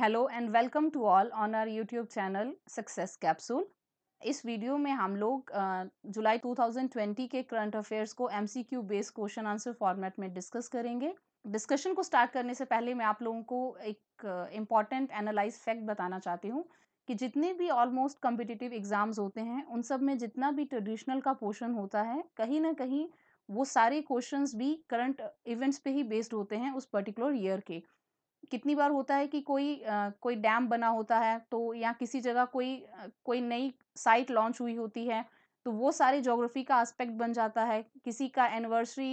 Hello and welcome to all on our YouTube channel success capsule इस video में हम लोग जुलाई 2020 के करंट अफेयर्स को MCQ based question answer format में डिस्कस करेंगे डिस्कशन को स्टार्ट करने से पहले मैं आप लोगों को एक इम्पॉर्टेंट एनालाइज फैक्ट बताना चाहती हूँ कि जितने भी ऑलमोस्ट कम्पिटिटिव एग्ज़ाम्स होते हैं उन सब में जितना भी ट्रेडिशनल का पोर्शन होता है कहीं ना कहीं वो सारे क्वेश्चंस भी करंट इवेंट्स पे ही बेस्ड होते हैं उस पर्टिकुलर ईयर के कितनी बार होता है कि कोई कोई डैम बना होता है तो या किसी जगह कोई कोई नई साइट लॉन्च हुई होती है तो वो सारे जोग्राफी का एस्पेक्ट बन जाता है किसी का anniversary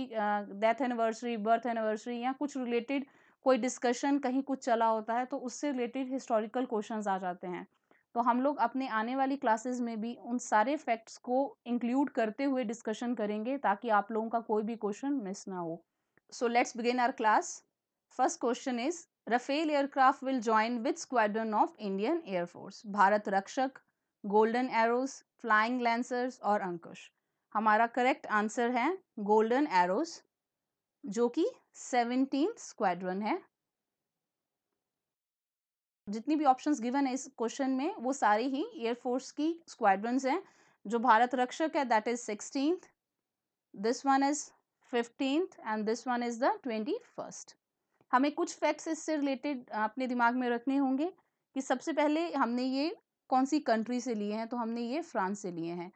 death anniversary birth anniversary या कुछ रिलेटेड कोई डिस्कशन कहीं कुछ चला होता है तो उससे रिलेटेड हिस्टोरिकल क्वेश्चन आ जाते हैं तो हम लोग अपने आने वाली क्लासेस में भी उन सारे फैक्ट्स को इंक्लूड करते हुए डिस्कशन करेंगे ताकि आप लोगों का कोई भी क्वेश्चन मिस ना हो so let's begin our class first question is Rafale aircraft will join with squadron of Indian air force Bharat Rakshak golden arrows flying lancers और अंकुश हमारा करेक्ट आंसर है गोल्डन एरोस जो कि सेवनटीन स्क्वाड्रन है जितनी भी ऑप्शंस गिवन है इस क्वेश्चन में वो सारे ही एयरफोर्स की स्क्वाड्रन हैं जो भारत रक्षक है that is sixteen this one is fifteenth and this one is the twenty first हमें कुछ फैक्ट्स इससे रिलेटेड अपने दिमाग में रखने होंगे कि सबसे पहले हमने ये कौन सी कंट्री से लिए हैं तो हमने ये फ्रांस से लिए हैं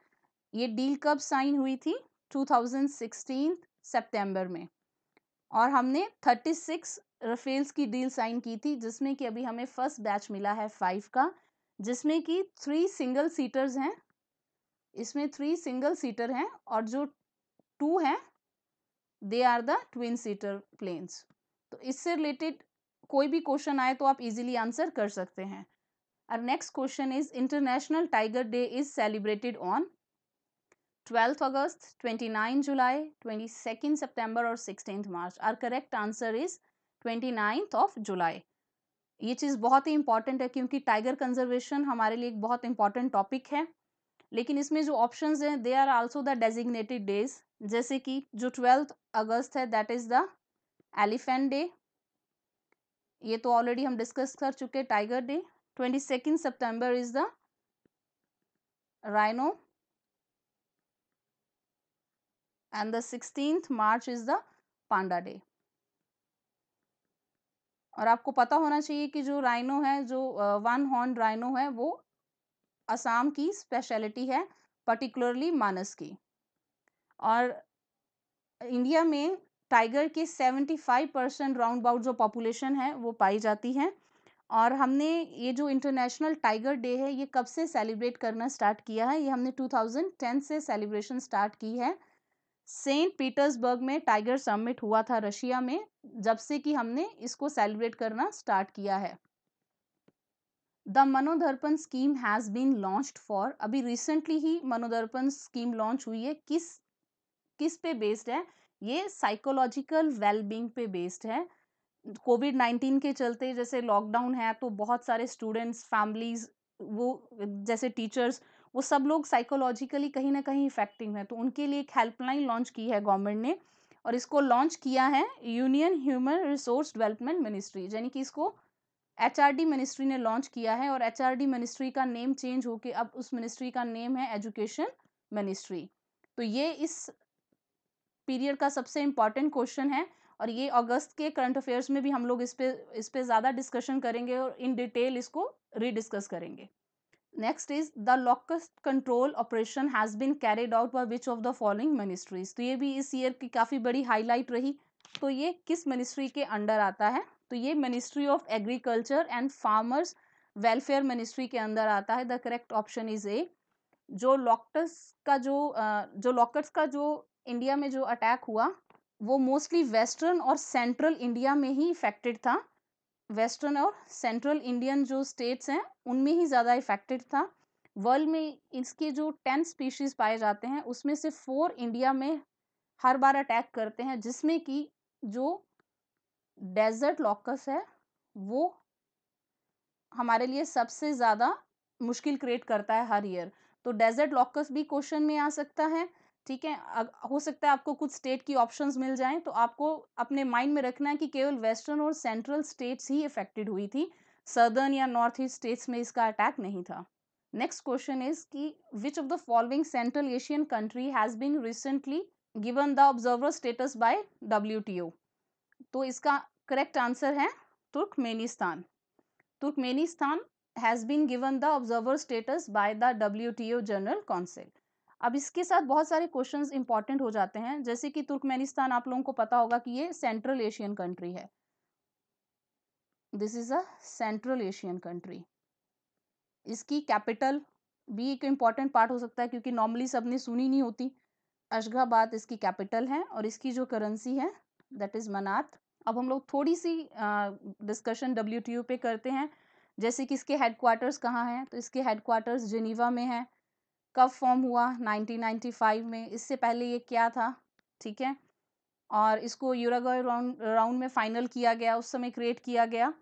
ये डील कब साइन हुई थी 2016 सितंबर में और हमने 36 रफेल्स की डील साइन की थी जिसमें कि अभी हमें फर्स्ट बैच मिला है फाइव का जिसमें कि थ्री सिंगल सीटर्स हैं इसमें थ्री सिंगल सीटर हैं और जो टू हैं they are the twin seater planes तो इससे रिलेटेड कोई भी क्वेश्चन आए तो आप इजीली आंसर कर सकते हैं और next question is international tiger day is celebrated on twelfth August twenty July twenty second September और sixteen March our correct answer is twenty ninth of July ये चीज़ बहुत ही इंपॉर्टेंट है क्योंकि टाइगर कंजर्वेशन हमारे लिए एक बहुत इंपॉर्टेंट टॉपिक है लेकिन इसमें जो ऑप्शंस हैं they are also the designated days जैसे कि जो ट्वेल्थ अगस्त है that is the elephant day ये तो ऑलरेडी हम डिस्कस कर चुके tiger day twenty second September is the rhino and the March is the panda day और आपको पता होना चाहिए कि जो राइनो है जो वन हॉर्न राइनो है वो असम की स्पेशलिटी है पर्टिकुलरली मानस की और इंडिया में टाइगर की 75 परसेंट राउंड अबाउट जो पॉपुलेशन है वो पाई जाती है और हमने ये जो इंटरनेशनल टाइगर डे है ये कब से सेलिब्रेट करना स्टार्ट किया है ये हमने 2010 से सेलिब्रेशन स्टार्ट की है सेंट पीटर्सबर्ग में टाइगर समिट हुआ था रशिया में जब से कि हमने इसको सेलिब्रेट करना स्टार्ट किया है the Manodarpan scheme has been launched for अभी रिसेंटली ही मनोदर्पण स्कीम लॉन्च हुई है किस किस पे बेस्ड है ये साइकोलॉजिकल वेलबींग पे बेस्ड है कोविड नाइन्टीन के चलते जैसे लॉकडाउन है तो बहुत सारे स्टूडेंट्स फैमिलीज वो जैसे टीचर्स वो सब लोग साइकोलॉजिकली कहीं ना कहीं इफेक्टिव हैं तो उनके लिए एक हेल्पलाइन लॉन्च की है गवर्नमेंट ने और इसको लॉन्च किया है union human resource development ministry यानी कि इसको एच मिनिस्ट्री ने लॉन्च किया है और एच मिनिस्ट्री का नेम चेंज होके अब उस मिनिस्ट्री का नेम है एजुकेशन मिनिस्ट्री तो ये इस पीरियड का सबसे इम्पॉर्टेंट क्वेश्चन है और ये अगस्त के करंट अफेयर्स में भी हम लोग इस पे इस पे ज़्यादा डिस्कशन करेंगे और इन डिटेल इसको रीडिस्कस करेंगे next is the locust control operation has been carried out by which of the following ministries तो ये भी इस ईयर की काफ़ी बड़ी हाईलाइट रही तो ये किस मिनिस्ट्री के अंडर आता है तो ये ministry of agriculture and farmers welfare ministry के अंदर आता है the correct option is A जो लॉकट्स का जो जो लॉकट्स का जो इंडिया में जो अटैक हुआ वो मोस्टली वेस्टर्न और सेंट्रल इंडिया में ही इफेक्टेड था वेस्टर्न और सेंट्रल इंडियन जो स्टेट्स हैं उनमें ही ज़्यादा इफेक्टेड था वर्ल्ड में इसके जो टेन स्पीशीज़ पाए जाते हैं उसमें से फोर इंडिया में हर बार अटैक करते हैं जिसमें कि जो डेजर्ट लॉकस है वो हमारे लिए सबसे ज़्यादा मुश्किल क्रिएट करता है हर ईयर तो डेजर्ट लॉकस भी क्वेश्चन में आ सकता है ठीक है हो सकता है आपको कुछ स्टेट की ऑप्शंस मिल जाएं तो आपको अपने माइंड में रखना है कि केवल वेस्टर्न और सेंट्रल स्टेट्स ही इफेक्टेड हुई थी सदर्न या नॉर्थ ईस्ट स्टेट्स में इसका अटैक नहीं था नेक्स्ट क्वेश्चन इज कि which of the following Central Asian country has been recently given the observer status by W तो इसका करेक्ट आंसर है Turkmenistan Turkmenistan has been given the observer status by the W general council अब इसके साथ बहुत सारे questions important हो जाते हैं जैसे कि तुर्कमेनिस्तान आप लोगों को पता होगा कि ये सेंट्रल एशियन कंट्री है this is a Central Asian country इसकी कैपिटल भी एक इम्पॉर्टेंट पार्ट हो सकता है क्योंकि नॉर्मली सबने सुनी नहीं होती अशगाबाद इसकी कैपिटल है और इसकी जो करेंसी है दैट इज़ मनात अब हम लोग थोड़ी सी डिस्कशन डब्ल्यू पे करते हैं जैसे कि इसके हेडक्वार्टर्स कहाँ हैं तो इसके हेडक्वार्टर्स जिनीवा में हैं कब फॉर्म हुआ 1995 में इससे पहले ये क्या था ठीक है और इसको यूरागॉय राउंड राउंड में फाइनल किया गया उस समय क्रिएट किया गया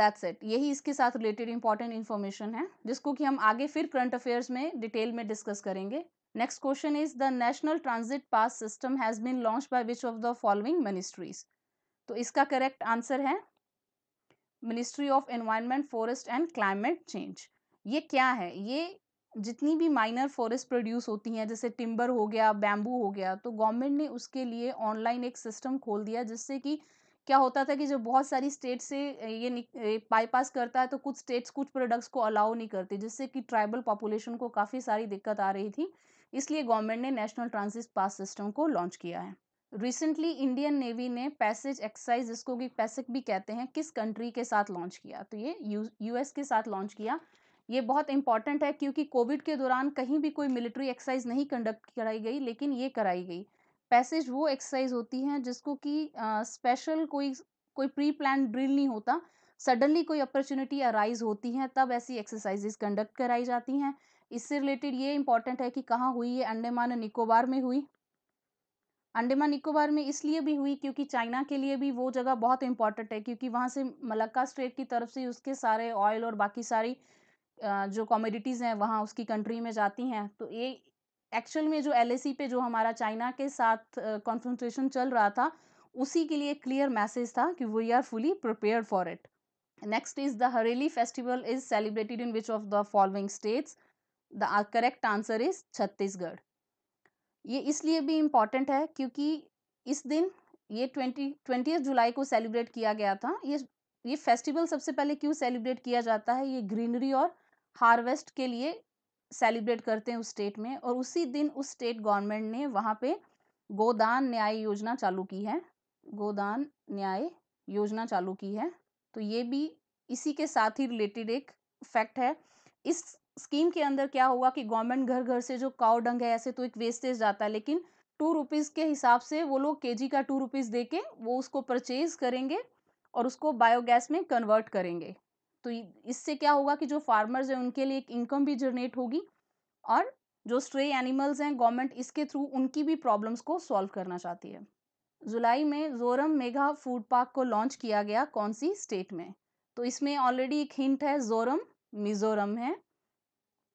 दैट्स इट यही इसके साथ रिलेटेड इंपॉर्टेंट इन्फॉर्मेशन है जिसको कि हम आगे फिर करंट अफेयर्स में डिटेल में डिस्कस करेंगे next question is the national transit pass system has been launch by which of the following ministries तो इसका करेक्ट आंसर है ministry of environment forest and climate change ये क्या है ये जितनी भी माइनर फॉरेस्ट प्रोड्यूस होती हैं जैसे टिम्बर हो गया बैम्बू हो गया तो गवर्नमेंट ने उसके लिए ऑनलाइन एक सिस्टम खोल दिया जिससे कि क्या होता था कि जो बहुत सारी स्टेट से ये बाईपास करता है तो कुछ स्टेट्स कुछ प्रोडक्ट्स को अलाउ नहीं करते जिससे कि ट्राइबल पॉपुलेशन को काफ़ी सारी दिक्कत आ रही थी इसलिए गवर्नमेंट ने नेशनल ट्रांसिट पास सिस्टम को लॉन्च किया है रिसेंटली इंडियन नेवी ने पैसेज एक्सरसाइज जिसको कि पैसेक भी कहते हैं किस कंट्री के साथ लॉन्च किया तो ये यूएस के साथ लॉन्च किया ये बहुत इंपॉर्टेंट है क्योंकि कोविड के दौरान कहीं भी कोई मिलिट्री एक्सरसाइज नहीं कंडक्ट कराई गई लेकिन ये कराई गई पैसेज वो एक्सरसाइज होती हैं जिसको कि स्पेशल कोई कोई प्री प्लान ड्रिल नहीं होता सडनली कोई अपॉर्चुनिटी अराइज होती हैं तब ऐसी एक्सरसाइजेज कंडक्ट कराई जाती हैं इससे रिलेटेड ये इंपॉर्टेंट है कि कहाँ हुई ये अंडेमान निकोबार में हुई अंडेमान निकोबार में इसलिए भी हुई क्योंकि चाइना के लिए भी वो जगह बहुत इंपॉर्टेंट है क्योंकि वहाँ से मलक्का स्ट्रेट की तरफ से उसके सारे ऑयल और बाकी सारी जो कॉमोडिटीज़ हैं वहाँ उसकी कंट्री में जाती हैं तो ये एक्चुअल में जो एल पे जो हमारा चाइना के साथ कॉन्फ्रेंट्रेशन चल रहा था उसी के लिए क्लियर मैसेज था कि we are fully prepare for it next is the Hareli festival is celebrated in which of the following states the correct answer is Chhattisgarh ये इसलिए भी इम्पॉर्टेंट है क्योंकि इस दिन ये ट्वेंटी ट्वेंटी जुलाई को सेलिब्रेट किया गया था ये ये फेस्टिवल सबसे पहले क्यों सेलिब्रेट किया जाता है ये ग्रीनरी और हार्वेस्ट के लिए सेलिब्रेट करते हैं उस स्टेट में और उसी दिन उस स्टेट गवर्नमेंट ने वहाँ पे गोदान न्याय योजना चालू की है गोदान न्याय योजना चालू की है तो ये भी इसी के साथ ही रिलेटेड एक फैक्ट है इस स्कीम के अंदर क्या होगा कि गवर्नमेंट घर घर से जो काव डंग है ऐसे तो एक वेस्टेज जाता है लेकिन टू रुपीज़ के हिसाब से वो लोग के का टू रुपीज़ दे के वो उसको परचेज करेंगे और उसको बायोगैस में कन्वर्ट करेंगे तो इससे क्या होगा कि जो फार्मर्स हैं उनके लिए एक इनकम भी जनरेट होगी और जो स्ट्रे एनिमल्स हैं गवर्नमेंट इसके थ्रू उनकी भी प्रॉब्लम्स को सॉल्व करना चाहती है जुलाई में जोरम मेगा फूड पार्क को लॉन्च किया गया कौन सी स्टेट में तो इसमें ऑलरेडी एक हिंट है जोरम मिज़ोरम है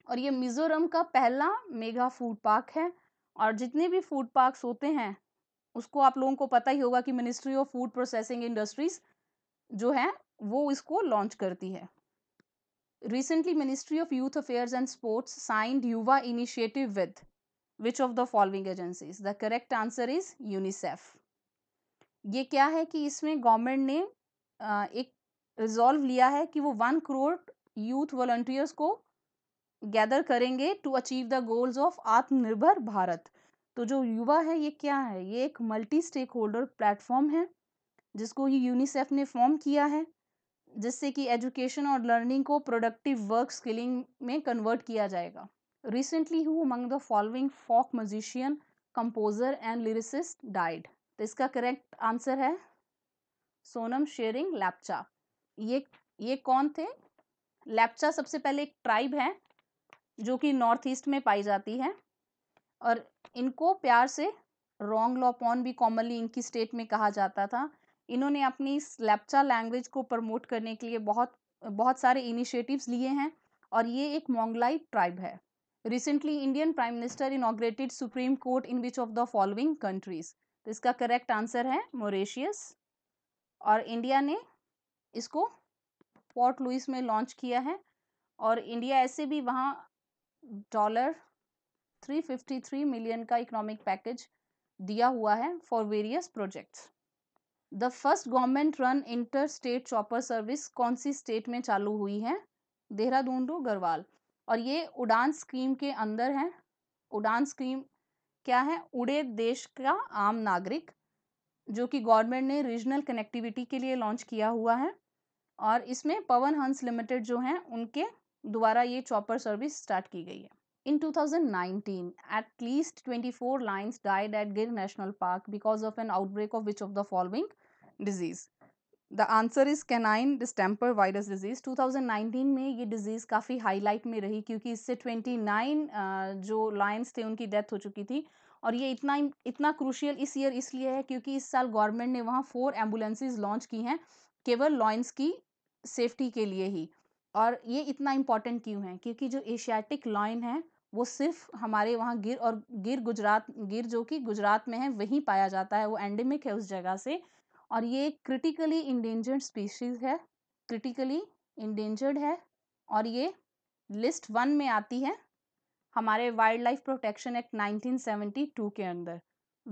और ये मिज़ोरम का पहला मेगा फूड पार्क है और जितने भी फूड पार्क्स होते हैं उसको आप लोगों को पता ही होगा कि ministry of food processing industries जो है वो इसको लॉन्च करती है recently ministry of youth affairs and sports signed Yuva initiative with which of the following agencies the correct answer is UNICEF ये क्या है कि इसमें गवर्नमेंट ने एक रिजॉल्व लिया है कि वो वन करोड़ यूथ वॉल्टियर्स को गैदर करेंगे to achieve the goals of Atmanirbhar Bharat तो जो युवा है ये क्या है ये एक मल्टी स्टेक होल्डर प्लेटफॉर्म है जिसको ये यूनिसेफ ने फॉर्म किया है जिससे कि एजुकेशन और लर्निंग को प्रोडक्टिव वर्क स्किलिंग में कन्वर्ट किया जाएगा recently who among the following folk musician composer and lyricist died तो इसका करेक्ट आंसर है सोनम शेरिंग लैपचा ये ये कौन थे लैपचा सबसे पहले एक ट्राइब है जो कि नॉर्थ ईस्ट में पाई जाती है और इनको प्यार से रोंग लॉपॉन भी कॉमनली इनकी स्टेट में कहा जाता था इन्होंने अपनी स्लेप्चा लैंग्वेज को प्रमोट करने के लिए बहुत बहुत सारे इनिशिएटिव्स लिए हैं और ये एक मोंगलाई ट्राइब है recently Indian prime minister inaugurated supreme court in which of the following countries तो इसका करेक्ट आंसर है मोरेशियस और इंडिया ने इसको पोर्ट लुइस में लॉन्च किया है और इंडिया ऐसे भी वहाँ डॉलर 353 मिलियन का इकोनॉमिक पैकेज दिया हुआ है for various projects the first government run inter state chopper service कौन सी स्टेट में चालू हुई है देहरादून टू गढ़वाल और ये उड़ान स्कीम के अंदर है उड़ान स्कीम क्या है उड़े देश का आम नागरिक जो कि गवर्नमेंट ने रीजनल कनेक्टिविटी के लिए लॉन्च किया हुआ है और इसमें पवन हंस लिमिटेड जो हैं उनके द्वारा ये चॉपर सर्विस स्टार्ट की गई है in 2019, least twenty four lions died at Gir national park because of an outbreak of which of the following disease the answer is canine distemper virus disease 2019 में ये डिज़ीज़ काफ़ी हाईलाइट में रही क्योंकि इससे 29 जो लायंस थे उनकी डेथ हो चुकी थी और ये इतना इतना क्रूशियल इस ईयर इसलिए है क्योंकि इस साल गवर्नमेंट ने वहाँ फोर एम्बुलेंसेज लॉन्च की हैं केवल लॉयंस की सेफ्टी के लिए ही और ये इतना इम्पॉर्टेंट क्यों है क्योंकि जो एशियाटिक लॉयन है वो सिर्फ हमारे वहाँ गिर और गिर गुजरात गिर जो कि गुजरात में है वहीं पाया जाता है वो एंडेमिक है उस जगह से और ये क्रिटिकली इंडेंजर्ड स्पीशीज़ है क्रिटिकली इंडेंजर्ड है और ये लिस्ट वन में आती है हमारे वाइल्ड लाइफ प्रोटेक्शन एक्ट 1972 के अंदर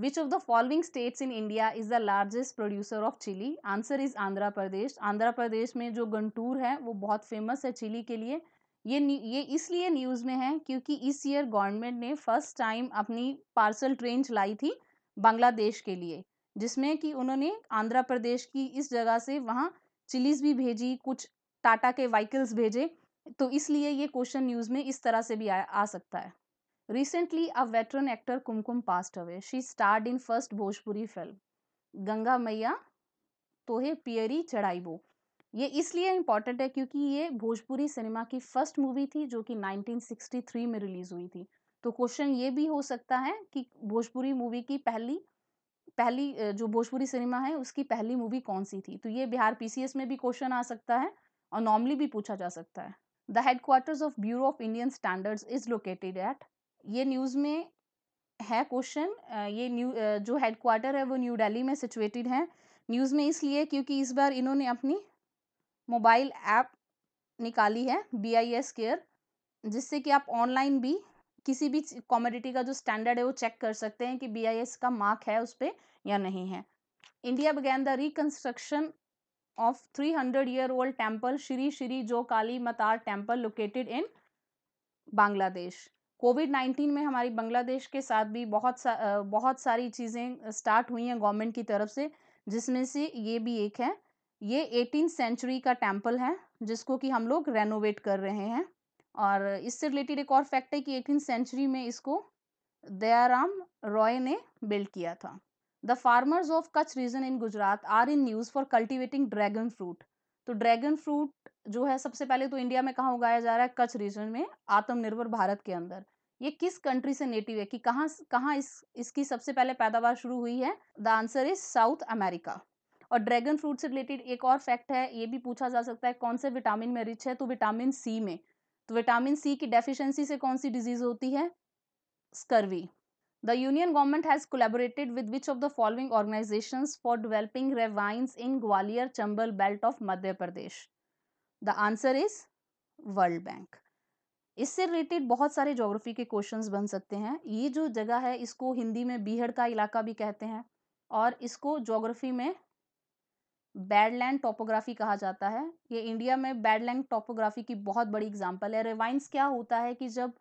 which of the following states in India is the largest producer of chilli answer is Andhra Pradesh Andhra Pradesh में जो गंटूर है वो बहुत फेमस है चिली के लिए ये ये इसलिए न्यूज़ में है क्योंकि इस ईयर गवर्नमेंट ने फर्स्ट टाइम अपनी पार्सल ट्रेन चलाई थी बांग्लादेश के लिए जिसमें कि उन्होंने आंध्र प्रदेश की इस जगह से वहाँ चिलीज भी भेजी कुछ टाटा के व्हीकल्स भेजे तो इसलिए ये क्वेश्चन न्यूज़ में इस तरह से भी आ, आ सकता है recently a veteran actor Kumkum passed away she starred in first Bhojpuri film Ganga Maiya Tohe पियरी चढ़ाईबो ये इसलिए इम्पॉर्टेंट है क्योंकि ये भोजपुरी सिनेमा की फर्स्ट मूवी थी जो कि 1963 में रिलीज हुई थी तो क्वेश्चन ये भी हो सकता है कि भोजपुरी मूवी की पहली पहली जो भोजपुरी सिनेमा है उसकी पहली मूवी कौन सी थी तो ये बिहार पीसीएस में भी क्वेश्चन आ सकता है और नॉर्मली भी पूछा जा सकता है the headquarters of bureau of Indian standards is located at ये न्यूज़ में है क्वेश्चन ये न्यू जो हेडक्वार्टर है वो न्यू दिल्ली में सिचुएटेड है न्यूज़ में इसलिए क्योंकि इस बार इन्होंने अपनी मोबाइल ऐप निकाली है बी आई एस केयर जिससे कि आप ऑनलाइन भी किसी भी कॉमोडिटी का जो स्टैंडर्ड है वो चेक कर सकते हैं कि बीआईएस का मार्क है उस पर या नहीं है India began the reconstruction of three hundred year old temple Shri Shri जो Kali Matar temple located in Bangladesh Covid nineteen में हमारी बांग्लादेश के साथ भी बहुत सा बहुत सारी चीज़ें स्टार्ट हुई हैं गवर्नमेंट की तरफ से जिसमें से ये भी एक है ये एटीन सेंचुरी का टेम्पल है जिसको कि हम लोग रेनोवेट कर रहे हैं और इससे रिलेटेड एक और फैक्ट है कि एटीन सेंचुरी में इसको दयाराम रॉय ने बिल्ड किया था the farmers of Kutch region in Gujarat are in news for cultivating dragon fruit तो ड्रैगन फ्रूट जो है सबसे पहले तो इंडिया में कहाँ उगाया जा रहा है कच्छ रीजन में आत्मनिर्भर भारत के अंदर ये किस कंट्री से नेटिव है कि कहाँ कहाँ इस इसकी सबसे पहले पैदावार शुरू हुई है the answer is South America और ड्रैगन फ्रूट से रिलेटेड एक और फैक्ट है ये भी पूछा जा सकता है कौन से विटामिन में रिच है तो विटामिन सी में तो विटामिन सी की डेफिशिएंसी से कौन सी डिजीज होती है scurvy the union government has collaborated with which of the following organisations for developing ravines in Gwalior Chambal belt of Madhya Pradesh the answer is World Bank इससे रिलेटेड बहुत सारे ज्योग्राफी के क्वेश्चंस बन सकते हैं ये जो जगह है इसको हिंदी में बीहड़ का इलाका भी कहते हैं और इसको ज्योग्राफी में बैडलैंड टोपोग्राफी कहा जाता है ये इंडिया में बैडलैंड टोपोग्राफी की बहुत बड़ी एग्जाम्पल है रिवाइंस क्या होता है कि जब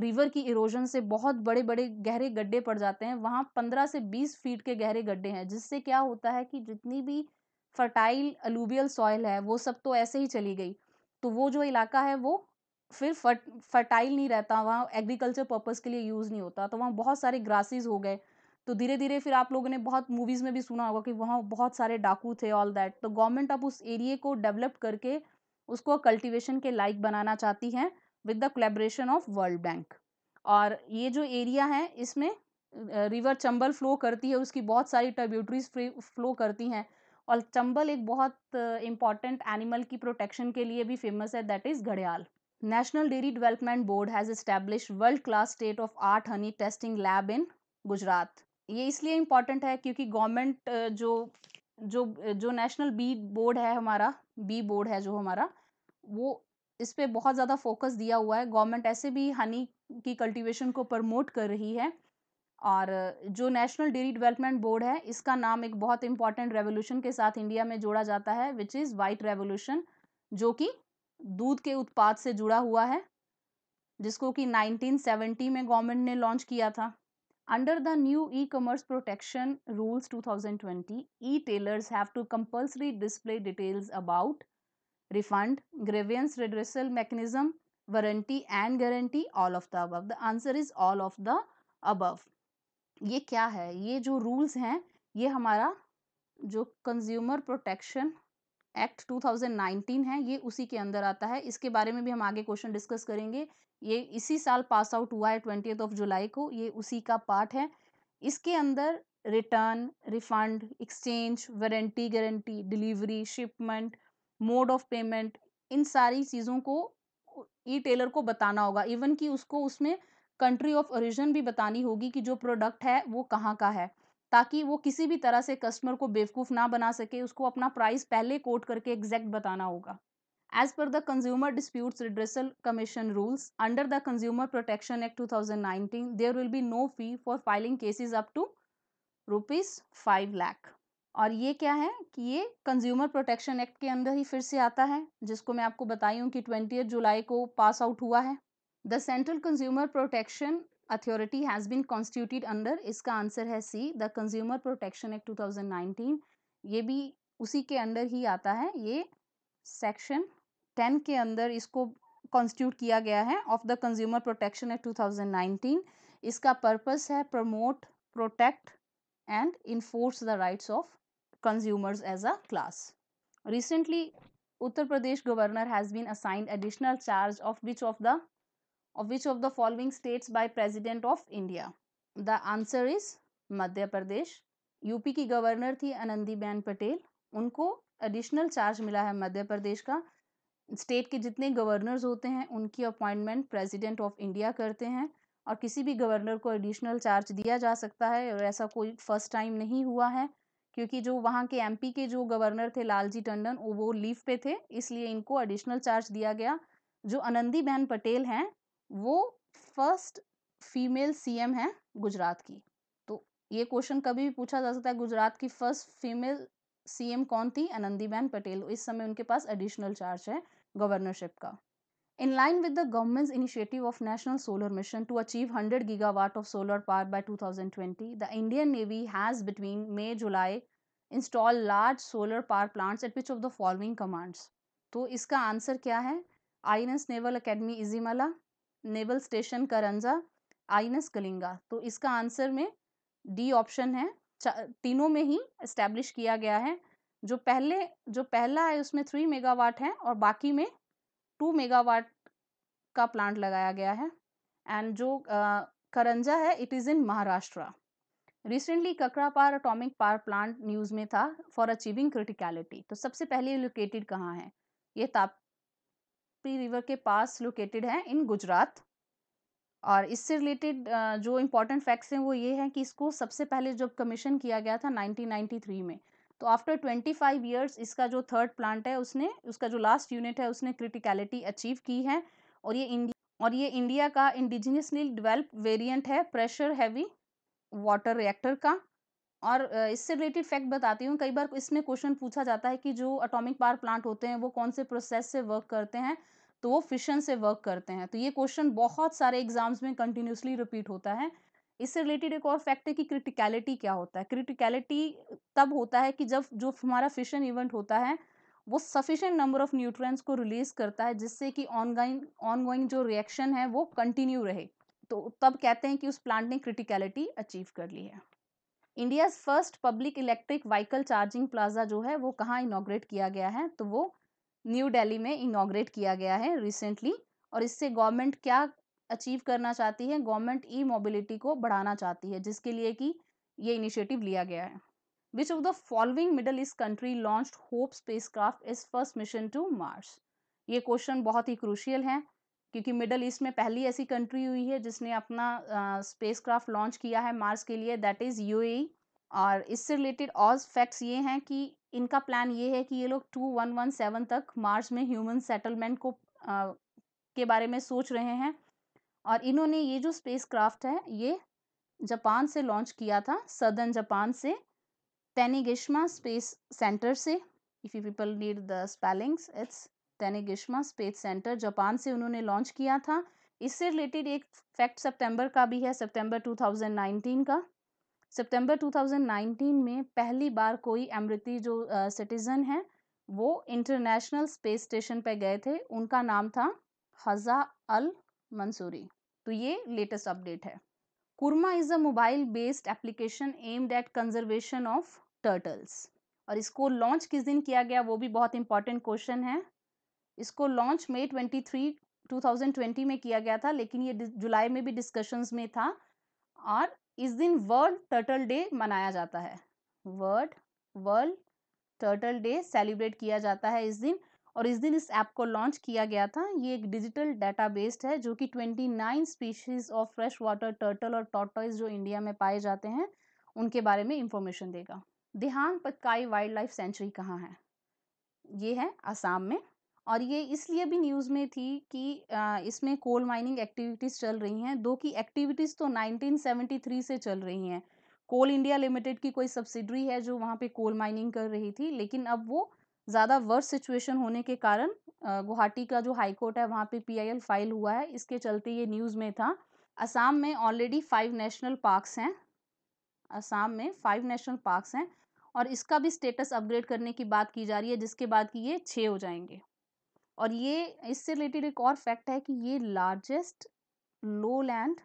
रिवर की इरोजन से बहुत बड़े बड़े गहरे गड्ढे पड़ जाते हैं वहाँ पंद्रह से बीस फीट के गहरे गड्ढे हैं जिससे क्या होता है कि जितनी भी फर्टाइल अलूबियल सॉयल है वो सब तो ऐसे ही चली गई तो वो जो इलाका है वो फिर फर्ट फर्टाइल नहीं रहता वहाँ एग्रीकल्चर पर्पज़ के लिए यूज़ नहीं होता तो वहाँ बहुत सारे ग्रासेस हो गए तो धीरे धीरे फिर आप लोगों ने बहुत मूवीज़ में भी सुना होगा कि वहाँ बहुत सारे डाकू थे ऑल दैट तो गवर्नमेंट अब उस एरिए को डेवलप करके उसको कल्टिवेशन के लाइक बनाना चाहती है with the collaboration of World Bank और ये जो एरिया है इसमें रिवर चंबल फ्लो करती है उसकी बहुत सारी ट्रिब्यूटरीज फ्लो करती हैं और चंबल एक बहुत इंपॉर्टेंट एनिमल की प्रोटेक्शन के लिए भी फेमस है दैट इज़ घड़ियाल National Dairy Development Board has establish world class state of art honey testing lab in Gujarat ये इसलिए इम्पॉर्टेंट है क्योंकि गवर्नमेंट जो जो जो नेशनल बी बोर्ड है हमारा बी बोर्ड है जो हमारा वो इस पर बहुत ज़्यादा फोकस दिया हुआ है गवर्नमेंट ऐसे भी हनी की कल्टीवेशन को प्रमोट कर रही है और जो नेशनल डेयरी डेवलपमेंट बोर्ड है इसका नाम एक बहुत इंपॉर्टेंट रेवोल्यूशन के साथ इंडिया में जोड़ा जाता है विच इज़ वाइट रेवोल्यूशन जो कि दूध के उत्पाद से जुड़ा हुआ है जिसको कि 1970 में गवर्नमेंट ने लॉन्च किया था Under the new e-commerce protection rules 2020, e-tailers have to compulsory display details about refund, grievance redressal mechanism, warranty and guarantee, all of the above. The answer is all of the above. ये क्या है ये जो rules हैं ये हमारा जो consumer protection act 2019 है ये उसी के अंदर आता है इसके बारे में भी हम आगे क्वेश्चन डिस्कस करेंगे ये इसी साल पास आउट हुआ है ट्वेंटी ऑफ जुलाई को ये उसी का पार्ट है इसके अंदर return refund exchange warranty guarantee delivery shipment mode of payment इन सारी चीज़ों को ई टेलर को बताना होगा इवन कि उसको उसमें कंट्री ऑफ ओरिजिन भी बतानी होगी कि जो प्रोडक्ट है वो कहाँ का है ताकि वो किसी भी तरह से कस्टमर को बेवकूफ़ ना बना सके उसको अपना प्राइस पहले कोट करके एग्जैक्ट बताना होगा एज पर the consumer disputes redressal commission rules under the consumer protection act 2019, there will be no fee for filing cases up to rupees five lakh और ये क्या है कि ये कंज्यूमर प्रोटेक्शन एक्ट के अंदर ही फिर से आता है जिसको मैं आपको बताई हूँ कि ट्वेंटी जुलाई को पास आउट हुआ है the central consumer protection authority has been constituted under इसका आंसर है C the consumer protection act two 2019 ये भी उसी के अंडर ही आता है ये सेक्शन टेन के अंदर इसको कॉन्स्टिट्यूट किया गया है of the consumer protection act two 2019 इसका पर्पस है promote protect and enforce the rights of consumers as a class recently Uttar Pradesh governor has been assigned additional charge of which of the of which of the following states by president of India? The answer is Madhya Pradesh UP की governor थी आनंदीबेन पटेल उनको additional charge मिला है मध्य प्रदेश का state के जितने governors होते हैं उनकी अपॉइंटमेंट प्रेसिडेंट ऑफ इंडिया करते हैं और किसी भी गवर्नर को एडिशनल चार्ज दिया जा सकता है और ऐसा कोई फर्स्ट टाइम नहीं हुआ है क्योंकि जो वहाँ के एमपी के जो गवर्नर थे लालजी टंडन वो लीव पे थे इसलिए इनको एडिशनल चार्ज दिया गया जो आनंदी बहन पटेल हैं वो फर्स्ट फीमेल सीएम है गुजरात की तो ये क्वेश्चन कभी भी पूछा जा सकता है गुजरात की फर्स्ट फीमेल सीएम कौन थी आनंदीबेन पटेल इस समय उनके पास एडिशनल चार्ज है गवर्नरशिप का in line with the government's initiative of national solar mission to achieve 100 gigawatt of solar power by 2020 the Indian navy has between May July install large solar power plants at which of the following commands तो इसका answer क्या है I N S naval academy Ezhimala naval station Karanja INS Kalinga तो इसका answer में D option है तीनों में ही इस्टेब्लिश किया गया है जो पहले जो पहला है उसमें थ्री मेगावाट है और बाकी में टू मेगावाट का प्लांट लगाया गया है एंड जो करंजा है it is in Maharashtra recently पार अटोमिक पार प्लांट न्यूज़ में था फॉर अचीविंग क्रिटिकलिटी तो सबसे पहले लोकेटेड कहाँ है ये तापी रिवर के पास लोकेटेड है इन गुजरात और इससे रिलेटेड जो इम्पोर्टेंट फैक्ट्स हैं वो ये हैं कि इसको सबसे पहले जब कमीशन किया गया था 1993 में तो आफ्टर 25 फाइव ईयर्स इसका जो थर्ड प्लांट है उसने उसका जो लास्ट यूनिट है उसने क्रिटिकलिटी अचीव की है और ये इंडिया और ये इंडिया का इंडिजिनियसली डिवेल्प वेरियंट है प्रेशर हैवी वाटर रिएक्टर का और इससे रिलेटेड फैक्ट बताती हूँ कई बार इसमें क्वेश्चन पूछा जाता है कि जो अटोमिक पावर प्लांट होते हैं वो कौन से प्रोसेस से वर्क करते हैं तो वो फिशन से वर्क करते हैं तो ये क्वेश्चन बहुत सारे एग्जाम्स में कंटिन्यूसली रिपीट होता है इससे रिलेटेड एक और फैक्ट है कि क्रिटिकलिटी क्या होता है क्रिटिकलिटी तब होता है कि जब जो हमारा फिशन इवेंट होता है वो सफिशेंट नंबर ऑफ न्यूट्रंस को रिलीज करता है जिससे कि ऑनगोइंग ऑनगोइंग जो रिएक्शन है वो कंटिन्यू रहे तो तब कहते हैं कि उस प्लांट ने क्रिटिकलिटी अचीव कर ली है India's first public electric vehicle charging plaza जो है वो कहाँ इनोग्रेट किया गया है तो वो न्यू दिल्ली में इनाग्रेट किया गया है रिसेंटली और इससे गवर्नमेंट क्या अचीव करना चाहती है गवर्नमेंट ई मोबिलिटी को बढ़ाना चाहती है जिसके लिए कि ये इनिशिएटिव लिया गया है which of the following Middle East country launch Hope spacecraft is first mission to Mars ये क्वेश्चन बहुत ही क्रूशियल है क्योंकि मिडल ईस्ट में पहली ऐसी कंट्री हुई है जिसने अपना स्पेस क्राफ्ट लॉन्च किया है मार्स के लिए दैट इज़ यू और इससे रिलेटेड और फैक्ट्स ये हैं कि इनका प्लान ये है कि ये लोग टू वन वन सेवन तक मार्स में ह्यूमन सेटलमेंट को आ, के बारे में सोच रहे हैं और इन्होंने ये जो स्पेस क्राफ्ट है ये जापान से लॉन्च किया था सदर्न जापान से तेनिगिश्मा स्पेस सेंटर से if you people need the spellings it's Tanegashima space centre Japan से उन्होंने लॉन्च किया था इससे रिलेटेड एक फैक्ट सितंबर का भी है सितंबर 2019 का सितंबर 2019 में पहली बार कोई अमृति जो सिटीज़न है वो इंटरनेशनल स्पेस स्टेशन पर गए थे उनका नाम था हज़ा अल मंसूरी तो ये लेटेस्ट अपडेट है Kurma is a mobile based application aimed at conservation of turtles और इसको लॉन्च किस दिन किया गया वो भी बहुत इंपॉर्टेंट क्वेश्चन है इसको लॉन्च मई ट्वेंटी थ्री 2020 में किया गया था लेकिन ये जुलाई में भी डिस्कशंस में था और इस दिन वर्ल्ड टर्टल डे मनाया जाता है world world turtle day celebrate किया जाता है इस दिन और इस दिन इस ऐप को लॉन्च किया गया था ये एक डिजिटल डाटा बेस्ड है जो कि twenty nine species of freshwater turtle और टॉटॉइज जो इंडिया में पाए जाते हैं उनके बारे में इंफॉर्मेशन देगा Dehing Patkai wildlife sanctuary कहाँ है ये है आसाम में और ये इसलिए भी न्यूज़ में थी कि इसमें कोल माइनिंग एक्टिविटीज़ चल रही हैं दो की एक्टिविटीज़ तो 1973 से चल रही हैं कोल इंडिया लिमिटेड की कोई सब्सिडरी है जो वहाँ पे कोल माइनिंग कर रही थी लेकिन अब वो ज़्यादा वर्स सिचुएशन होने के कारण गुवाहाटी का जो हाई कोर्ट है वहाँ पे पीआईएल फाइल हुआ है इसके चलते ये न्यूज़ में था असम में ऑलरेडी फाइव नेशनल पार्क्स हैं असम में फाइव नेशनल पार्क्स हैं और इसका भी स्टेटस अपग्रेड करने की बात की जा रही है जिसके बाद कि ये छः हो जाएंगे और ये इससे रिलेटेड एक और फैक्ट है कि ये largest lowland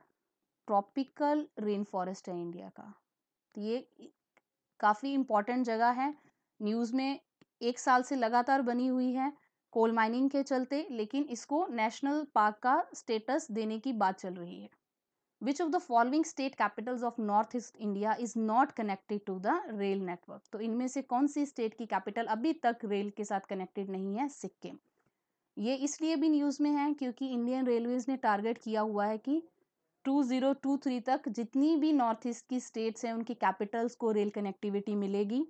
tropical rainforest है इंडिया का तो ये काफ़ी इम्पॉर्टेंट जगह है न्यूज़ में एक साल से लगातार बनी हुई है कोल माइनिंग के चलते लेकिन इसको नेशनल पार्क का स्टेटस देने की बात चल रही है which of the following state capitals of north east India is not connected to the rail network तो इनमें से कौन सी स्टेट की कैपिटल अभी तक रेल के साथ कनेक्टेड नहीं है सिक्किम ये इसलिए भी न्यूज़ में है क्योंकि इंडियन रेलवेज़ ने टारगेट किया हुआ है कि 2023 तक जितनी भी नॉर्थ ईस्ट की स्टेट्स हैं उनकी कैपिटल्स को रेल कनेक्टिविटी मिलेगी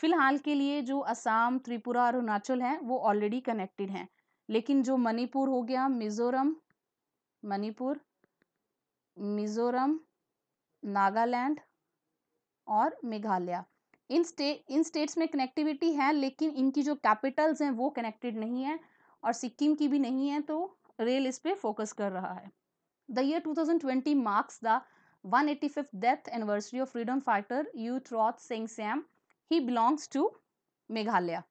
फिलहाल के लिए जो असम त्रिपुरा अरुणाचल हैं वो ऑलरेडी कनेक्टेड हैं लेकिन जो मणिपुर हो गया मिज़ोरम मणिपुर मिज़ोरम नागालैंड और मेघालय इन स्टे इन स्टेट्स में कनेक्टिविटी है लेकिन इनकी जो कैपिटल्स हैं वो कनेक्टेड नहीं है और सिक्किम की भी नहीं है तो रेल इस पर फोकस कर रहा है the year 2020 marks the fifth death anniversary of freedom fighter U Troth Singh Syiem he belongs to Meghalaya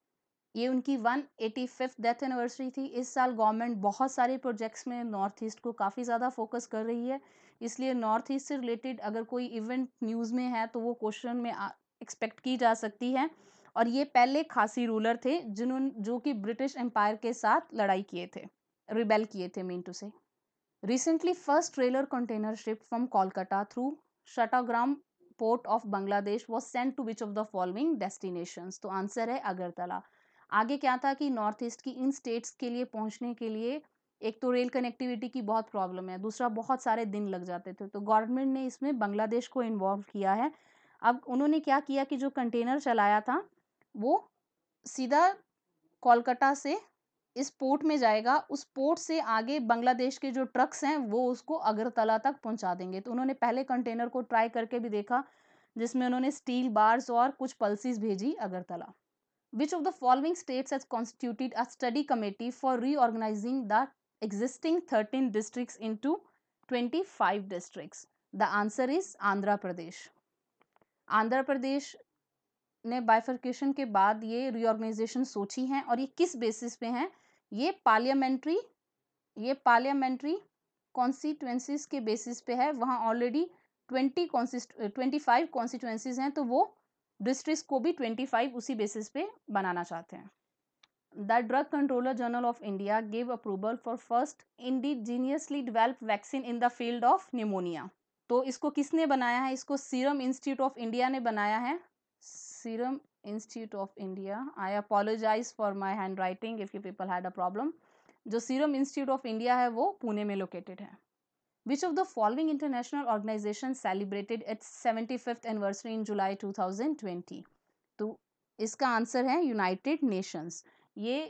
ये उनकी one eighty fifth death anniversary थी इस साल गवर्नमेंट बहुत सारे प्रोजेक्ट्स में नॉर्थ ईस्ट को काफ़ी ज़्यादा फोकस कर रही है इसलिए नॉर्थ ईस्ट से रिलेटेड अगर कोई इवेंट न्यूज़ में है तो वो क्वेश्चन में एक्सपेक्ट की जा सकती है और ये पहले खासी रूलर थे जिन्होंने जो कि ब्रिटिश एम्पायर के साथ लड़ाई किए थे रिबेल किए थे mean to say recently first trailer container ship from Kolkata through Chattogram port of Bangladesh was sent to which of the following destination तो आंसर है अगरतला आगे क्या था कि नॉर्थ ईस्ट की इन स्टेट्स के लिए पहुंचने के लिए एक तो रेल कनेक्टिविटी की बहुत प्रॉब्लम है दूसरा बहुत सारे दिन लग जाते थे तो गवर्नमेंट ने इसमें बांग्लादेश को इन्वॉल्व किया है अब उन्होंने क्या किया कि जो कंटेनर चलाया था वो सीधा कोलकाता से इस पोर्ट में जाएगा उस पोर्ट से आगे बांग्लादेश के जो ट्रक्स हैं वो उसको अगरतला तक पहुंचा देंगे तो उन्होंने पहले कंटेनर को ट्राई करके भी देखा जिसमें उन्होंने स्टील बार्स और कुछ पल्सिस भेजी Agartala which of the following states has constituted a study committee for reorganising the existing thirteen into twenty five districts the answer is Andhra Pradesh Andhra Pradesh ने बाइफर्केशन के बाद ये रिओर्गनाइजेशन सोची हैं और ये किस बेसिस पे हैं ये पार्लियामेंट्री ये पार्लियामेंट्री कॉन्स्टिट्यूंसीज के बेसिस पे है वहाँ already twenty twenty five constituencies हैं तो वो डिस्ट्रिक्ट को भी ट्वेंटी फाइव उसी बेसिस पे बनाना चाहते हैं the drug controller general of India gave approval for first indigenously develop vaccine in the field of pneumonia तो इसको किसने बनाया है इसको सीरम इंस्टीट्यूट ऑफ इंडिया ने बनाया है Serum Institute of India. I apologize for my handwriting if you people had a problem. जो सीरम इंस्टीट्यूट ऑफ इंडिया है वो पुणे में लोकेटेड है which of the following international organisation celebrated its seventy fifth anniversary in July two thousand twenty तो इसका answer है United Nations ये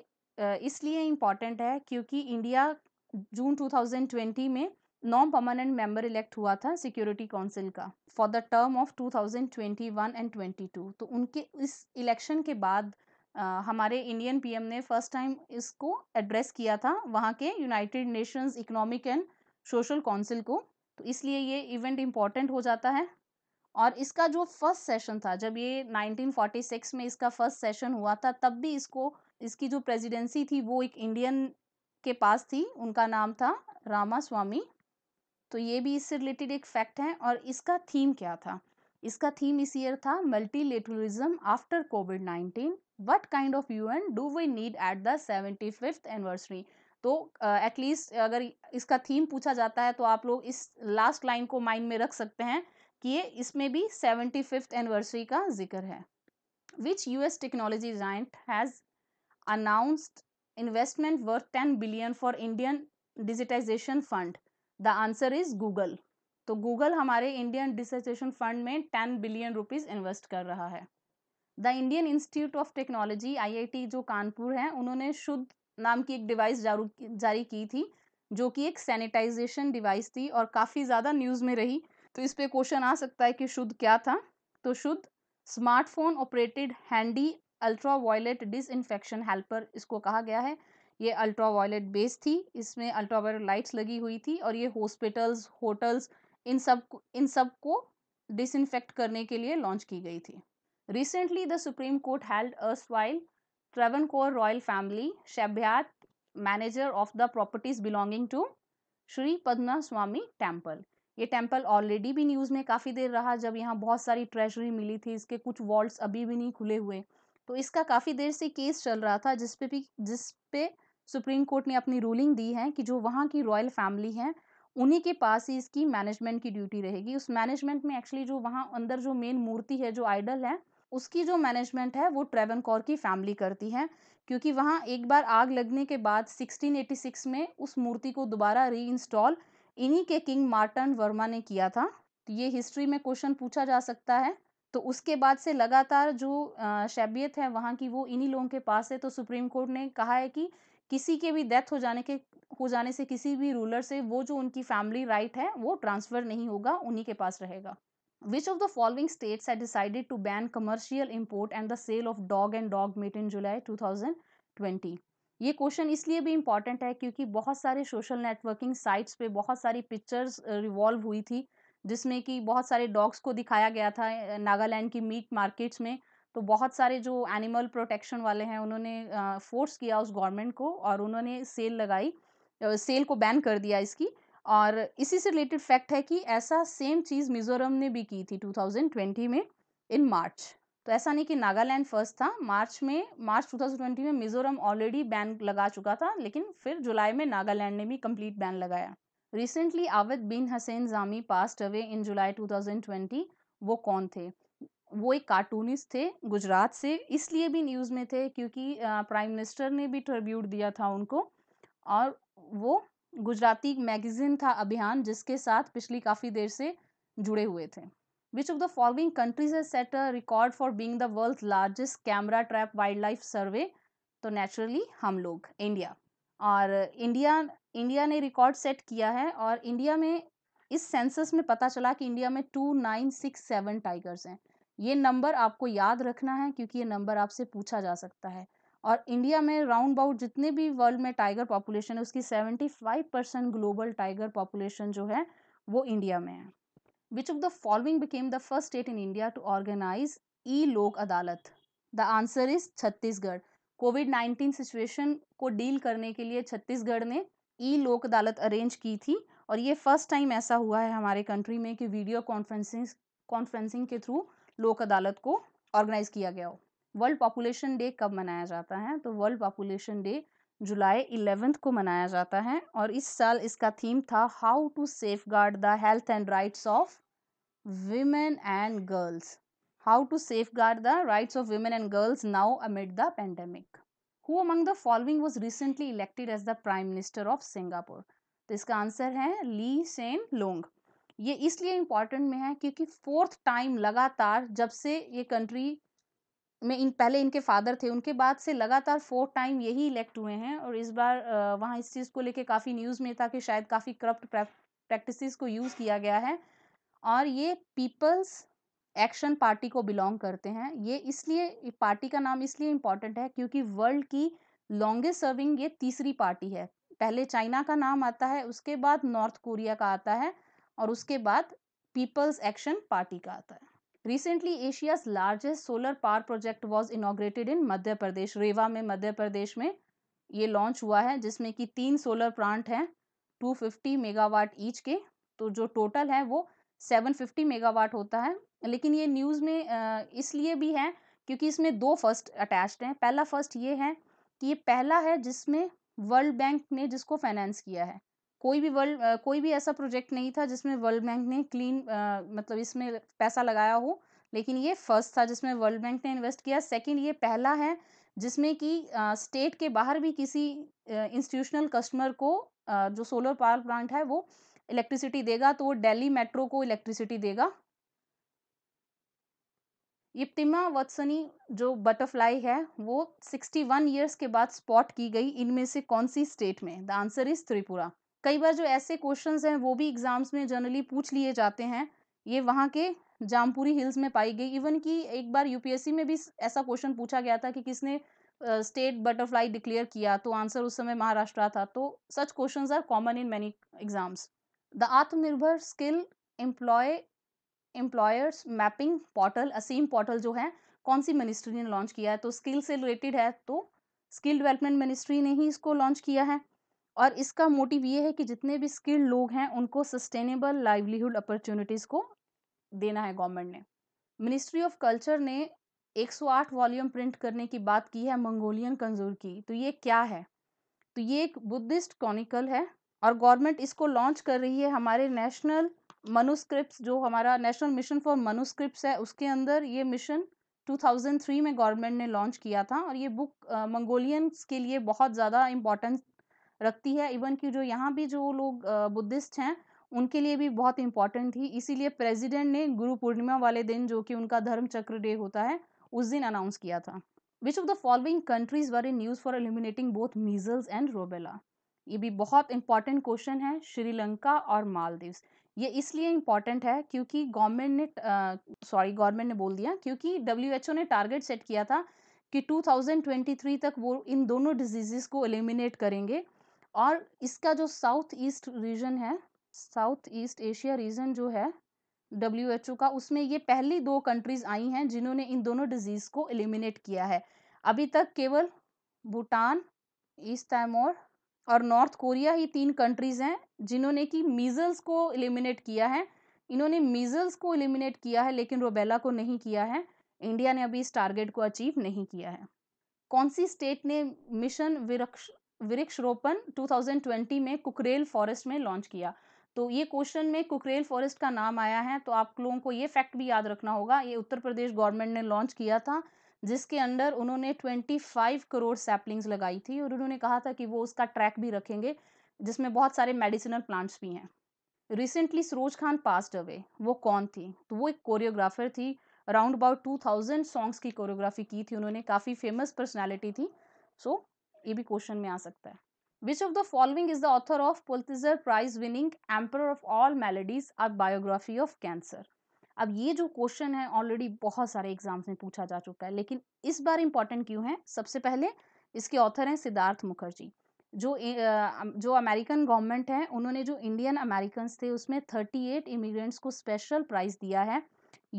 इसलिए इम्पॉर्टेंट है क्योंकि इंडिया जून 2020 में नॉन परमानेंट मेंबर इलेक्ट हुआ था सिक्योरिटी काउंसिल का for the term of 2021 and 22 तो उनके इस इलेक्शन के बाद आ, हमारे इंडियन पीएम ने फर्स्ट टाइम इसको एड्रेस किया था वहाँ के United Nations economic and social council को तो इसलिए ये इवेंट इम्पॉर्टेंट हो जाता है और इसका जो फर्स्ट सेशन था जब ये 1946 में इसका फर्स्ट सेशन हुआ था तब भी इसको इसकी जो प्रेसिडेंसी थी वो एक इंडियन के पास थी उनका नाम था रामा स्वामी तो ये भी इससे रिलेटेड एक फैक्ट है और इसका थीम क्या था इसका थीम इस ईयर था multilateralism after covid nineteen what kind of U N do we need at the seventy fifth anniversary तो एटलीस्ट uh, अगर इसका थीम पूछा जाता है तो आप लोग इस लास्ट लाइन को माइंड में रख सकते हैं कि ये इसमें भी सेवेंटी फिफ्थ एनिवर्सरी का जिक्र है which U S technology giant has announced investment worth ten billion for Indian digitisation fund the answer is Google तो गूगल हमारे इंडियन रिसर्चेशन फंड में टेन बिलियन रुपीज़ इन्वेस्ट कर रहा है the Indian Institute of Technology I जो कानपुर है उन्होंने शुद्ध नाम की एक डिवाइस जारी की थी जो कि एक सैनिटाइजेशन डिवाइस थी और काफ़ी ज़्यादा न्यूज़ में रही तो इस पर क्वेश्चन आ सकता है कि शुद्ध क्या था तो Shuddh smartphone operated handy ultraviolet infection helper इसको कहा गया है ये अल्ट्रा वायलेट बेस थी इसमें अल्ट्रा वायलेट लाइट्स लगी हुई थी और ये हॉस्पिटल्स होटल्स इन सब इन सब को डिसइनफेक्ट करने के लिए लॉन्च की गई थी recently the Supreme Court held अर्स वाइल कोर royal family Shabhyat, manager of the properties belonging to Shri Padma Swami temple ये टेम्पल ऑलरेडी भी न्यूज़ में काफ़ी देर रहा जब यहाँ बहुत सारी ट्रेजरी मिली थी इसके कुछ वॉल्ट अभी भी नहीं खुले हुए तो इसका काफ़ी देर से केस चल रहा था जिसपे भी जिसपे सुप्रीम कोर्ट ने अपनी रूलिंग दी है कि जो वहाँ की रॉयल फैमिली है उन्हीं के पास ही इसकी मैनेजमेंट की ड्यूटी रहेगी उस मैनेजमेंट में एक्चुअली जो वहाँ अंदर जो मेन मूर्ति है जो आइडल है उसकी जो मैनेजमेंट है वो ट्रेवन कौर की फैमिली करती है क्योंकि वहाँ एक बार आग लगने के बाद 1686 में उस मूर्ति को दोबारा री इंस्टॉल इन्हीं के किंग मार्टन वर्मा ने किया था तो ये हिस्ट्री में क्वेश्चन पूछा जा सकता है तो उसके बाद से लगातार जो शैबियत है वहाँ की वो इन्हीं लोगों के पास है तो सुप्रीम कोर्ट ने कहा है कि किसी के भी डेथ हो जाने के हो जाने से किसी भी रूलर से वो जो उनकी फैमिली राइट है वो ट्रांसफ़र नहीं होगा उन्हीं के पास रहेगा the following the following decided to ban commercial import and the sale of dog and dog meat in July two thousand twenty ये क्वेश्चन इसलिए भी इम्पॉर्टेंट है क्योंकि बहुत सारे सोशल नेटवर्किंग साइट्स पे बहुत सारी पिक्चर्स रिवॉल्व हुई थी जिसमें कि बहुत सारे डॉग्स को दिखाया गया था नागालैंड की मीट मार्केट्स में तो बहुत सारे जो एनिमल प्रोटेक्शन वाले हैं उन्होंने फोर्स किया उस गवर्नमेंट को और उन्होंने सेल लगाई सेल को बैन कर दिया इसकी और इसी से रिलेटेड फैक्ट है कि ऐसा सेम चीज़ मिज़ोरम ने भी की थी 2020 में इन मार्च तो ऐसा नहीं कि नागालैंड फर्स्ट था मार्च में मार्च 2020 में मिज़ोरम ऑलरेडी बैन लगा चुका था लेकिन फिर जुलाई में नागालैंड ने भी कंप्लीट बैन लगाया recently Abid bin Hussain Jami passed away in July 2020 वो कौन थे वो एक कार्टूनिस्ट थे गुजरात से इसलिए भी न्यूज़ में थे क्योंकि प्राइम मिनिस्टर ने भी ट्रिब्यूट दिया था उनको और वो गुजराती मैगज़ीन था अभियान जिसके साथ पिछली काफ़ी देर से जुड़े हुए थे which of the following countries has set a record for being the world largest camera trap wildlife survey तो नेचुरली हम लोग इंडिया और इंडिया इंडिया ने रिकॉर्ड सेट किया है और इंडिया में इस सेंसस में पता चला कि इंडिया में two nine six seven tigers हैं ये नंबर आपको याद रखना है क्योंकि ये नंबर आपसे पूछा जा सकता है और इंडिया में राउंड अबाउट जितने भी वर्ल्ड में टाइगर पॉपुलेशन है उसकी 75 परसेंट ग्लोबल टाइगर पॉपुलेशन जो है वो इंडिया में है which of the following became the first state in India to organise e Lok Adalat the answer is Chhattisgarh covid nineteen situation को डील करने के लिए छत्तीसगढ़ ने ई लोक अदालत अरेंज की थी और ये फर्स्ट टाइम ऐसा हुआ है हमारे कंट्री में कि वीडियो कॉन्फ्रेंसिंग कॉन्फ्रेंसिंग के थ्रू लोक अदालत को ऑर्गेनाइज किया गया हो वर्ल्ड पॉपुलेशन डे कब मनाया जाता है तो world population day July eleventh को मनाया जाता है और इस साल इसका थीम था how to safeguard the health and rights of women and girls how to safeguard the rights of women and girls now amid the pandemic who among the following was recently elected as the prime minister of Singapore तो इसका answer है ली सेन लोंग ये इसलिए important में है क्योंकि fourth time लगातार जब से ये कंट्री में इन पहले इनके फादर थे उनके बाद से लगातार फोर्थ टाइम यही इलेक्ट हुए हैं और इस बार वहाँ इस चीज़ को लेके काफ़ी न्यूज़ में था कि शायद काफ़ी करप्ट प्रैक्टिस को यूज़ किया गया है और ये पीपल्स एक्शन पार्टी को बिलोंग करते हैं ये इसलिए पार्टी का नाम इसलिए इम्पॉर्टेंट है क्योंकि वर्ल्ड की लॉन्गेस्ट सर्विंग ये तीसरी पार्टी है पहले चाइना का नाम आता है उसके बाद नॉर्थ कोरिया का आता है और उसके बाद पीपल्स एक्शन पार्टी का आता है recently Asia's largest solar power project was inaugurated in Madhya Pradesh Rewa में मध्य प्रदेश में ये लॉन्च हुआ है जिसमें कि तीन सोलर प्लांट हैं 250 मेगावाट ईच के तो जो टोटल है वो 750 मेगावाट होता है लेकिन ये न्यूज़ में इसलिए भी है क्योंकि इसमें दो फर्स्ट अटैच्ड हैं पहला फर्स्ट ये है कि ये पहला है जिसमें वर्ल्ड बैंक ने जिसको फाइनेंस किया है कोई भी वर्ल्ड कोई भी ऐसा प्रोजेक्ट नहीं था जिसमें वर्ल्ड बैंक ने क्लीन मतलब इसमें पैसा लगाया हो लेकिन ये फर्स्ट था जिसमें वर्ल्ड बैंक ने इन्वेस्ट किया सेकंड ये पहला है जिसमें कि स्टेट के बाहर भी किसी इंस्टीट्यूशनल कस्टमर को आ, जो सोलर पावर प्लांट है वो इलेक्ट्रिसिटी देगा तो वो डेली मेट्रो को इलेक्ट्रिसिटी देगा यिप्टिमा वत्सनी जो बटरफ्लाई है वो 61 ईयर्स के बाद स्पॉट की गई इनमें से कौन सी स्टेट में द आंसर इज त्रिपुरा कई बार जो ऐसे क्वेश्चंस हैं वो भी एग्ज़ाम्स में जनरली पूछ लिए जाते हैं ये वहाँ के जामपुरी हिल्स में पाई गई इवन कि एक बार यूपीएससी में भी ऐसा क्वेश्चन पूछा गया था कि किसने स्टेट बटरफ्लाई डिक्लेयर किया तो आंसर उस समय महाराष्ट्र था तो such question are common in many exams the Aatmanirbhar skill employ employers mapping portal ASEEM portal जो है कौन सी मिनिस्ट्री ने लॉन्च किया है तो स्किल से रिलेटेड है तो स्किल डेवलपमेंट मिनिस्ट्री ने ही इसको लॉन्च किया है और इसका मोटिव ये है कि जितने भी स्किल्ड लोग हैं उनको सस्टेनेबल लाइवलीहुड अपॉर्चुनिटीज़ को देना है गवर्नमेंट ने मिनिस्ट्री ऑफ कल्चर ने 108 वॉल्यूम प्रिंट करने की बात की है मंगोलियन कंजूर की तो ये क्या है तो ये एक बुद्धिस्ट क्रॉनिकल है और गवर्नमेंट इसको लॉन्च कर रही है हमारे नेशनल मनुस्क्रिप्ट जो हमारा नेशनल मिशन फॉर मनुस्क्रिप्ट है उसके अंदर ये मिशन 2003 में गवर्नमेंट ने लॉन्च किया था और ये बुक मंगोलियंस के लिए बहुत ज़्यादा इम्पोर्टेंट रखती है इवन कि जो यहाँ भी जो लोग बुद्धिस्ट हैं उनके लिए भी बहुत इम्पॉर्टेंट थी इसीलिए प्रेसिडेंट ने गुरु पूर्णिमा वाले दिन जो कि उनका धर्म चक्र डे होता है उस दिन अनाउंस किया था which of the following countries were in news for eliminating both measles and rubella ये भी बहुत इंपॉर्टेंट क्वेश्चन है श्रीलंका और मालदीव ये इसलिए इम्पॉर्टेंट है क्योंकि गवर्नमेंट ने सॉरी गवर्नमेंट ने बोल दिया क्योंकि डब्ल्यू ने टारगेट सेट किया था कि 2023 तक वो इन दोनों डिजीजेस को एलिमिनेट करेंगे और इसका जो साउथ ईस्ट रीजन है साउथ ईस्ट एशिया रीजन जो है डब्ल्यू एच ओ का उसमें ये पहली दो कंट्रीज आई हैं जिन्होंने इन दोनों डिजीज़ को एलिमिनेट किया है अभी तक केवल भूटान ईस्ट तैमोर और नॉर्थ कोरिया ही तीन कंट्रीज़ हैं जिन्होंने कि मीज़ल्स को एलिमिनेट किया है इन्होंने मीज़ल्स को एलिमिनेट किया है लेकिन रोबेला को नहीं किया है इंडिया ने अभी इस टारगेट को अचीव नहीं किया है कौन सी स्टेट ने मिशन विरक्ष वृक्ष रोपण 2020 में कुकरेल फॉरेस्ट में लॉन्च किया तो ये क्वेश्चन में कुकरेल फॉरेस्ट का नाम आया है तो आप लोगों को ये फैक्ट भी याद रखना होगा ये उत्तर प्रदेश गवर्नमेंट ने लॉन्च किया था जिसके अंडर उन्होंने 25 करोड़ सैपलिंग्स लगाई थी और उन्होंने कहा था कि वो उसका ट्रैक भी रखेंगे जिसमें बहुत सारे मेडिसिनल प्लांट्स भी हैं recently Saroj Khan passed away वो कौन थी तो वो एक कोरियोग्राफर थी around about two thousand songs की कोरियोग्राफी की थी उन्होंने काफ़ी फेमस पर्सनैलिटी थी सो ये भी क्वेश्चन में आ सकता है which of the following is the author of Pulitzer prize winning emperor of all maladies or biography of cancer अब ये जो क्वेश्चन है ऑलरेडी बहुत सारे एग्जाम्स में पूछा जा चुका है लेकिन इस बार इम्पॉर्टेंट क्यों है सबसे पहले इसके ऑथर हैं सिद्धार्थ मुखर्जी जो जो अमेरिकन गवर्नमेंट है उन्होंने जो इंडियन अमेरिकन थे उसमें थर्टी एट इमिग्रेंट्स को स्पेशल प्राइज़ दिया है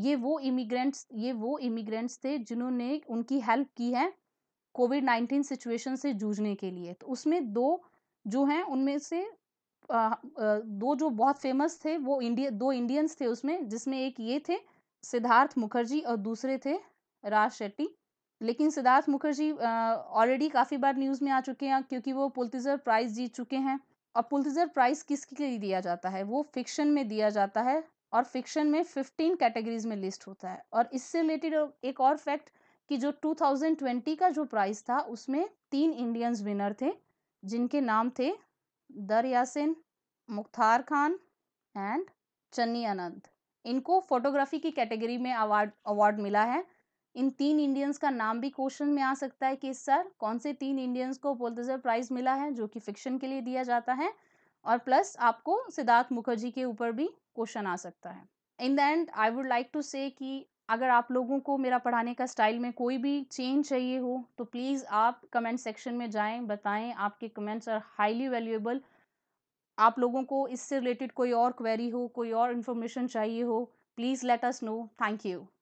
ये वो इमिग्रेंट्स ये वो इमिग्रेंट्स थे जिन्होंने उनकी हेल्प की है कोविड नाइन्टीन सिचुएशन से जूझने के लिए तो उसमें दो जो हैं उनमें से दो जो बहुत फेमस थे वो इंडिया दो इंडियंस थे उसमें जिसमें एक ये थे सिद्धार्थ मुखर्जी और दूसरे थे राज शेट्टी लेकिन सिद्धार्थ मुखर्जी ऑलरेडी काफ़ी बार न्यूज़ में आ चुके हैं क्योंकि वो पुलतिज़र प्राइज़ जीत चुके हैं और पुलतिज़र प्राइज़ किसके लिए दिया जाता है वो फिक्शन में दिया जाता है और फिक्शन में फिफ्टीन कैटेगरीज में लिस्ट होता है और इससे रिलेटेड एक और फैक्ट कि जो 2020 का जो प्राइज़ था उसमें तीन इंडियंस विनर थे जिनके नाम थे दर यासिन मुख्तार खान एंड चन्नी अनंत इनको फोटोग्राफी की कैटेगरी में अवार्ड अवार्ड मिला है इन तीन इंडियंस का नाम भी क्वेश्चन में आ सकता है कि सर कौन से तीन इंडियंस को बोलते सर प्राइज़ मिला है जो कि फिक्शन के लिए दिया जाता है और प्लस आपको सिद्धार्थ मुखर्जी के ऊपर भी क्वेश्चन आ सकता है in the end I would like to say कि अगर आप लोगों को मेरा पढ़ाने का स्टाइल में कोई भी चेंज चाहिए हो तो प्लीज़ आप कमेंट सेक्शन में जाएं बताएं आपके कमेंट्स आर हाईली वैल्यूएबल आप लोगों को इससे रिलेटेड कोई और क्वेरी हो कोई और इन्फॉर्मेशन चाहिए हो please let us know thank you